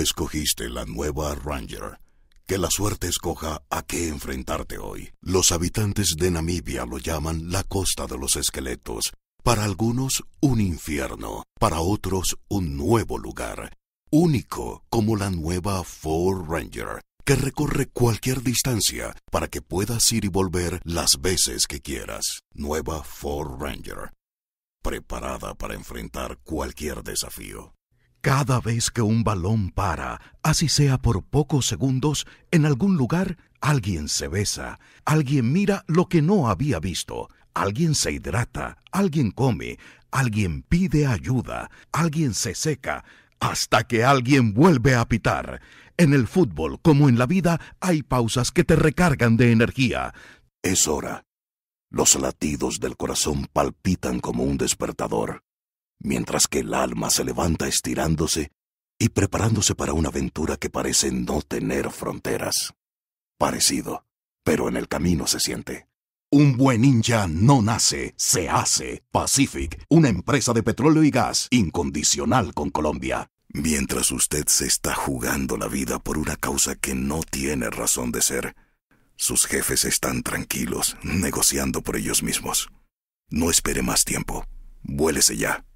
escogiste la nueva Ranger. Que la suerte escoja a qué enfrentarte hoy. Los habitantes de Namibia lo llaman la costa de los esqueletos. Para algunos un infierno, para otros un nuevo lugar, único como la nueva Ford Ranger, que recorre cualquier distancia para que puedas ir y volver las veces que quieras. Nueva Ford Ranger, preparada para enfrentar cualquier desafío. Cada vez que un balón para, así sea por pocos segundos, en algún lugar alguien se besa, alguien mira lo que no había visto, alguien se hidrata, alguien come, alguien pide ayuda, alguien se seca, hasta que alguien vuelve a pitar. En el fútbol, como en la vida, hay pausas que te recargan de energía. Es hora. Los latidos del corazón palpitan como un despertador mientras que el alma se levanta estirándose y preparándose para una aventura que parece no tener fronteras. Parecido, pero en el camino se siente. Un buen ninja no nace, se hace. Pacific, una empresa de petróleo y gas incondicional con Colombia. Mientras usted se está jugando la vida por una causa que no tiene razón de ser, sus jefes están tranquilos, negociando por ellos mismos. No espere más tiempo. Vuélese ya.